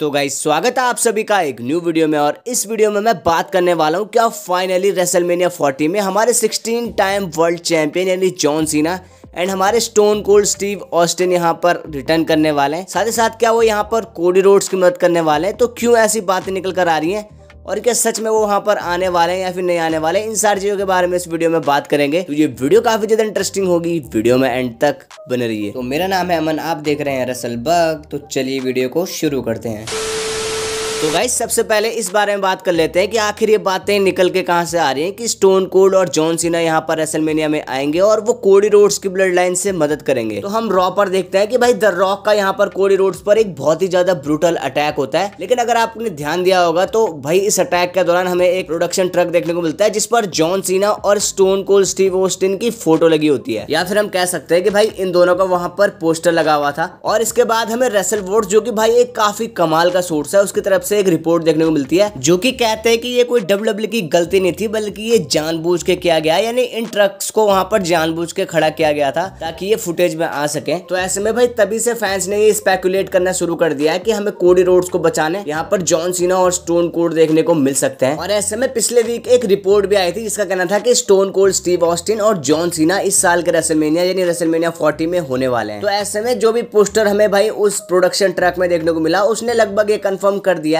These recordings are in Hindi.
तो गाई स्वागत है आप सभी का एक न्यू वीडियो में और इस वीडियो में मैं बात करने वाला हूँ क्या फाइनली रेसलमेनिया 40 में हमारे 16 टाइम वर्ल्ड चैंपियन यानी जॉन सीना एंड हमारे स्टोन कोल्ड स्टीव ऑस्टिन यहाँ पर रिटर्न करने वाले हैं साथ ही साथ क्या वो यहाँ पर कोडी रोड्स की मदद करने वाले हैं तो क्यों ऐसी बातें निकल कर आ रही हैं और क्या सच में वो वहाँ पर आने वाले हैं या फिर नहीं आने वाले इन सारी चीज़ों के बारे में इस वीडियो में बात करेंगे तो ये वीडियो काफ़ी ज़्यादा इंटरेस्टिंग होगी वीडियो में एंड तक बने है तो मेरा नाम है अमन आप देख रहे हैं रसल बग तो चलिए वीडियो को शुरू करते हैं तो भाई सबसे पहले इस बारे में बात कर लेते हैं कि आखिर ये बातें निकल के कहां से आ रही हैं कि स्टोन कोल्ड और जॉन सीना यहाँ पर रेसलमेनिया में आएंगे और वो कोडी रोड्स की ब्लड लाइन से मदद करेंगे तो हम रॉ पर देखते हैं कि भाई द रॉक का यहाँ पर कोडी रोड्स पर एक बहुत ही ज्यादा ब्रूटल अटैक होता है लेकिन अगर आपने ध्यान दिया होगा तो भाई इस अटैक के दौरान हमें एक प्रोडक्शन ट्रक देखने को मिलता है जिस पर जॉन सीना और स्टोन कोल्ड स्टीव ओस्टिन की फोटो लगी होती है या फिर हम कह सकते हैं कि भाई इन दोनों का वहां पर पोस्टर लगा हुआ था और इसके बाद हमें रेसल वोट जो कि भाई एक काफी कमाल का सोर्स है उसकी तरफ से एक रिपोर्ट देखने को मिलती है जो की कहते हैं कि ये कोई डब्ल्यू डब्ल्यू e की गलती नहीं थी बल्कि ये जानबूझ के किया गया यानी इन ट्रक्स को वहाँ पर जानबूझ के खड़ा किया गया था ताकि ये फुटेज में आ सके तो ऐसे में भाई तभी से फैंस ने ये स्पेकुलेट करना शुरू कर दिया है की हमें कोडी रोड को बचाने यहाँ पर जॉन सीना और स्टोन कोड देखने को मिल सकते हैं और ऐसे में पिछले वीक एक रिपोर्ट भी आई थी जिसका कहना था कि स्टोन कोल्ड स्टीव ऑस्टिन और जॉन सीना इस साल के रेसलमेनिया यानी रेसलमेनिया 40 में होने वाले हैं तो ऐसे में जो भी पोस्टर हमें भाई उस प्रोडक्शन ट्रैक में देखने को मिला उसने लगभग ये कंफर्म कर दिया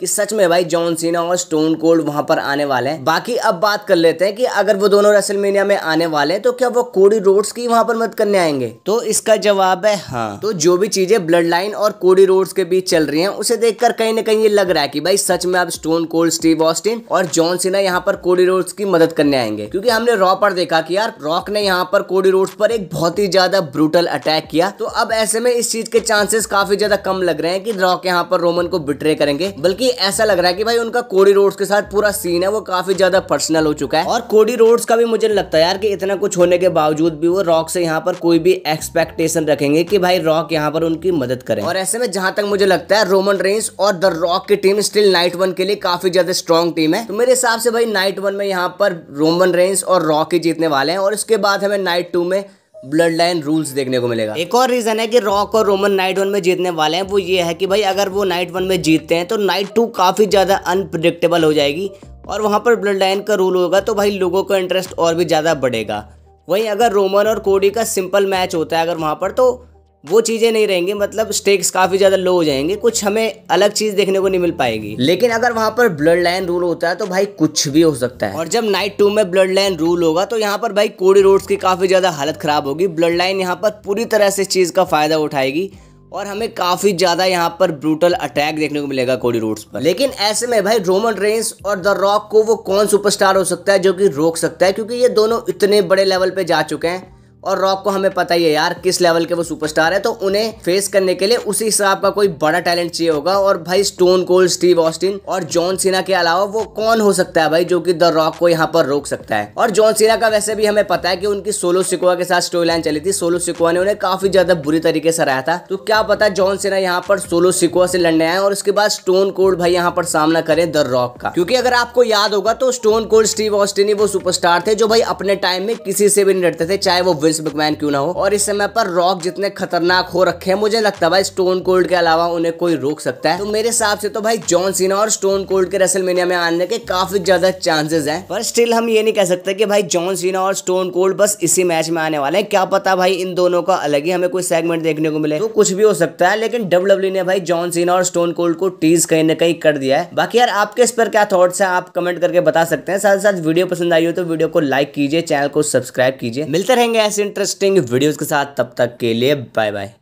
कि सच में भाई जॉन सीना और स्टोन कोल्ड वहां पर आने वाले हैं बाकी अब बात कर लेते हैं कि अगर वो दोनों रेसलमेनिया में आने वाले हैं तो क्या वो कोडी रोड्स की वहां पर मदद करने आएंगे तो इसका जवाब है हाँ तो जो भी चीजें ब्लड लाइन और कोडी रोड्स के बीच चल रही है उसे देखकर कहीं ना कहीं ये लग रहा है की भाई सच में अब स्टोन कोल्ड स्टीव ऑस्टिन और जॉन सीना यहाँ पर कोडी रोड्स की मदद करने आएंगे क्योंकि हमने रॉ पर देखा कि यार रॉक ने यहाँ पर कोडी रोड्स पर एक बहुत ही ज्यादा ब्रूटल अटैक किया तो अब ऐसे में इस चीज के चांसेस काफी ज्यादा कम लग रहे हैं कि रॉक यहाँ पर रोमन को बिट्रे करेंगे बल्कि कि ऐसा लग रहा है कि भाई उनका कोडी रोड्स के साथ पूरा सीन है वो काफी ज्यादा पर्सनल हो चुका है और कोडी रोड्स का भी मुझे लगता है यार कि इतना कुछ होने के बावजूद भी वो रॉक से यहाँ पर कोई भी एक्सपेक्टेशन रखेंगे कि भाई रॉक यहाँ पर उनकी मदद करें और ऐसे में जहां तक मुझे लगता है रोमन रेंस और द रॉक की टीम स्टिल नाइट वन के लिए काफी ज्यादा स्ट्रॉन्ग टीम है तो मेरे हिसाब से भाई नाइट वन में यहाँ पर रोमन रेंस और रॉक ही जीतने वाले हैं और इसके बाद हमें नाइट टू में ब्लड लाइन रूल्स देखने को मिलेगा एक और रीजन है कि रॉक और रोमन नाइट वन में जीतने वाले हैं वो ये है कि भाई अगर वो नाइट वन में जीतते हैं तो नाइट टू काफी ज्यादा अनप्रडिक्टेबल हो जाएगी और वहाँ पर ब्लड लाइन का रूल होगा तो भाई लोगों का इंटरेस्ट और भी ज़्यादा बढ़ेगा वहीं अगर रोमन और कोडी का सिंपल मैच होता है अगर वहाँ पर तो वो चीज़ें नहीं रहेंगी मतलब स्टेक्स काफ़ी ज़्यादा लो हो जाएंगे कुछ हमें अलग चीज़ देखने को नहीं मिल पाएगी लेकिन अगर वहाँ पर ब्लड लाइन रूल होता है तो भाई कुछ भी हो सकता है और जब नाइट टू में ब्लड लाइन रूल होगा तो यहाँ पर भाई कोड़ी रोड्स की काफ़ी ज़्यादा हालत ख़राब होगी ब्लड लाइन यहाँ पर पूरी तरह से इस चीज़ का फ़ायदा उठाएगी और हमें काफ़ी ज़्यादा यहाँ पर ब्रूटल अटैक देखने को मिलेगा कोडी रोड्स पर लेकिन ऐसे में भाई रोमन रेंस और द रॉक को वो कौन सुपरस्टार हो सकता है जो कि रोक सकता है क्योंकि ये दोनों इतने बड़े लेवल पे जा चुके हैं और रॉक को हमें पता ही है यार किस लेवल के वो सुपरस्टार है तो उन्हें फेस करने के लिए उसी हिसाब का कोई बड़ा टैलेंट चाहिए होगा और भाई स्टोन कोल्ड स्टीव ऑस्टिन और जॉन सीना के अलावा वो कौन हो सकता है भाई जो कि द रॉक को यहाँ पर रोक सकता है और जॉन सीना का वैसे भी हमें पता है कि उनकी सोलो सिकुआ के साथ स्टोरी लाइन चली थी सोलो सिकुआ ने उन्हें काफी ज्यादा बुरी तरीके से रहा था तो क्या पता जॉन सीना यहाँ पर सोलो सिकोआ से लड़ने आए और उसके बाद स्टोन कोल्ड भाई यहाँ पर सामना करें द रॉक का क्योंकि अगर आपको याद होगा तो स्टोन कोल्ड स्टीव ऑस्टिन वो सुपरस्टार थे जो भाई अपने टाइम में किसी से भी नहीं डरते थे चाहे वो विंस मैकमैन क्यों ना हो और इस समय पर रॉक जितने खतरनाक हो रखे हैं मुझे लगता है भाई स्टोन कोल्ड के अलावा उन्हें कोई रोक सकता है तो मेरे हिसाब से तो भाई जॉन सीना और स्टोन कोल्ड के रेसलमेनिया में आने के काफी ज्यादा चांसेस है पर स्टिल हम ये नहीं कह सकते कि भाई जॉन सीना और स्टोन कोल्ड बस इसी मैच में आने वाले हैं क्या पता भाई इन दोनों का अलग ही हमें कोई सेगमेंट देखने को मिले तो कुछ भी हो सकता है लेकिन डब्ल्यू e ने भाई जॉन सीना और स्टोन कोल्ड को टीज कहीं ना कहीं कर दिया है बाकी यार आपके इस पर क्या थॉट्स हैं आप कमेंट करके बता सकते हैं साथ साथ वीडियो पसंद आई हो तो वीडियो को लाइक कीजिए चैनल को सब्सक्राइब कीजिए मिलते रहेंगे ऐसे ऐसे इंटरेस्टिंग वीडियोज़ के साथ तब तक के लिए बाय बाय